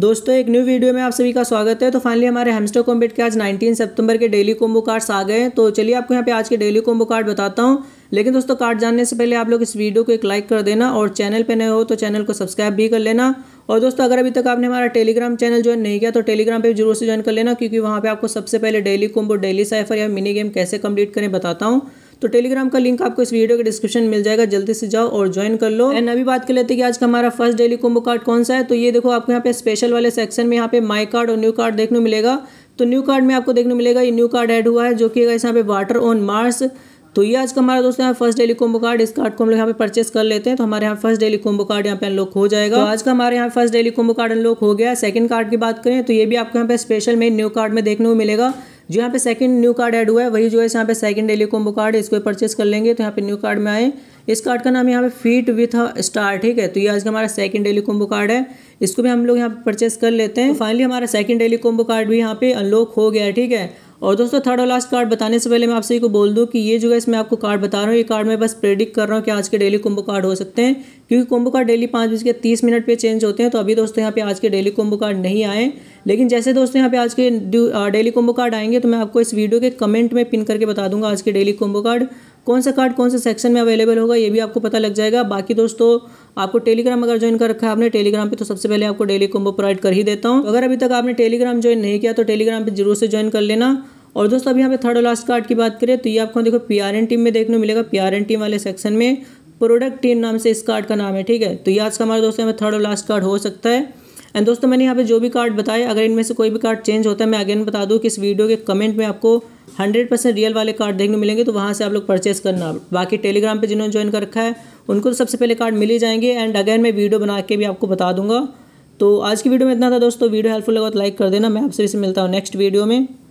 दोस्तों एक new video में आप सभी का स्वागत है तो फाइनली हमारे हेमस्टर कॉम्बेट के आज 19 सितंबर के डेली कोम्बो कार्ड्स आ गए तो चलिए आपको यहाँ पे आज के डेली कोम्बो कार्ड बताता हूँ लेकिन दोस्तों कार्ड जानने से पहले आप लोग इस वीडियो को एक लाइक कर देना और चैनल पे नए हो तो चैनल को सब्सक्राइब भी कर लेना और दोस्तों अगर अभी तक आपने हमारा टेलीग्राम चैनल ज्वाइन नहीं किया तो टेलीग्राम पर जरूर से ज्वाइन कर लेना क्योंकि वहाँ पर आपको सबसे पहले डेली कोम्बो डेली साइफर या मिनी गेम कैसे कंप्लीट करें बताता हूँ तो टेलीग्राम का लिंक आपको इस वीडियो के डिस्क्रिप्शन मिल जाएगा जल्दी से जाओ और ज्वाइन कर लो एंड अभी बात कर लेते हैं कि आज का हमारा फर्स्ट डेली कुंभ कार्ड कौन सा है तो ये देखो आपको यहाँ पे स्पेशल वाले सेक्शन में यहाँ पे माई कार्ड और न्यू कार्ड देखने मिलेगा तो न्यू कार्ड में आपको देखने मिलेगा ये न्यू कार्ड एड हुआ है जो कि यहाँ पे वाटर ऑन मार्स तो ये आज का हमारा दोस्तों यहाँ फर्स्ट डेली कुंभ कार्ड इस कार्ड को हम लोग यहाँ पे परचेस कर लेते हैं तो हमारे यहाँ फर्स्ट डेली कुंभ कार्ड यहाँ पे अनलॉक हो जाएगा तो आज का हमारे यहाँ first daily combo card unlock हो गया सेकंड कार्ड की बात करें तो ये भी आपको यहाँ पे स्पेशल में न्यू कार्ड में देखने को मिलेगा जो यहाँ पे सेकंड न्यू कार्ड ऐड हुआ है वही जो है यहाँ पे सेकंड डेली कॉम्बो कार्ड इसको परचेस कर लेंगे तो यहाँ पे न्यू कार्ड में आए इस कार्ड का नाम यहाँ पे फीट विथ स्टार ठीक है तो ये आज का हमारा सेकंड डेली कॉम्बो कार्ड है इसको भी हम लोग यहाँ पे परचेस कर लेते हैं फाइनली तो हमारा सेकंड डेली कॉम्बो कार्ड भी यहाँ पे अनलॉक हो गया है ठीक है और दोस्तों थर्ड और लास्ट कार्ड बताने से पहले मैं आप सभी को बोल दूँ कि ये जो है इसमें आपको कार्ड बता रहा हूँ ये कार्ड मैं बस प्रेडिक्ट कर रहा हूँ कि आज के डेली कुंभ कार्ड हो सकते हैं क्योंकि कुंभ कार्ड डेली पाँच बज के तीस मिनट पर चेंज होते हैं तो अभी दोस्तों यहाँ पे आज के डेली कुंभ कार्ड नहीं आए लेकिन जैसे दोस्तों यहाँ पे आज के डेली कुंभ कार्ड आएंगे तो मैं आपको इस वीडियो के कमेंट में पिन करके बता दूंगा आज के डेली कुंभ कार्ड कौन सा कार्ड कौन से सेक्शन में अवेलेबल होगा ये भी आपको पता लग जाएगा बाकी दोस्तों आपको टेलीग्राम अगर ज्वाइन कर रखा है आपने टेलीग्राम पे तो सबसे पहले आपको डेली कुंभ प्रोवाइड कर ही देता हूँ तो अगर अभी तक आपने टेलीग्राम ज्वाइन नहीं किया तो टेलीग्राम पे जरूर से ज्वाइन कर लेना और दोस्तों अभी यहाँ पे थर्ड और लास्ट कार्ड की बात करें तो ये आपको देखो पी आर एन टीम में देखने मिलेगा पी टीम वाले सेक्शन में प्रोडक्ट टीम नाम से इस कार्ड का नाम है ठीक है तो ये आज का हमारे दोस्तों में थर्ड और लास्ट कार्ड हो सकता है एंड दोस्तों मैंने यहाँ पे जो भी कार्ड बताए अगर इनमें से कोई भी कार्ड चेंज होता है मैं अगेन बता दूँ कि इस वीडियो के कमेंट में आपको हंड्रेड परसेंट रियल वाले कार्ड देखने मिलेंगे तो वहाँ से आप लोग परचेस करना बाकी टेलीग्राम पे जिन्होंने ज्वाइन कर रखा है उनको तो सबसे पहले कार्ड मिल ही जाएंगे एंड अगेन मैं वीडियो बना के भी आपको बता दूंगा तो आज की वीडियो में इतना था दोस्तों वीडियो हेल्पफुल लगा तो लाइक कर देना मैं आपसे इसे मिलता हूँ नेक्स्ट वीडियो में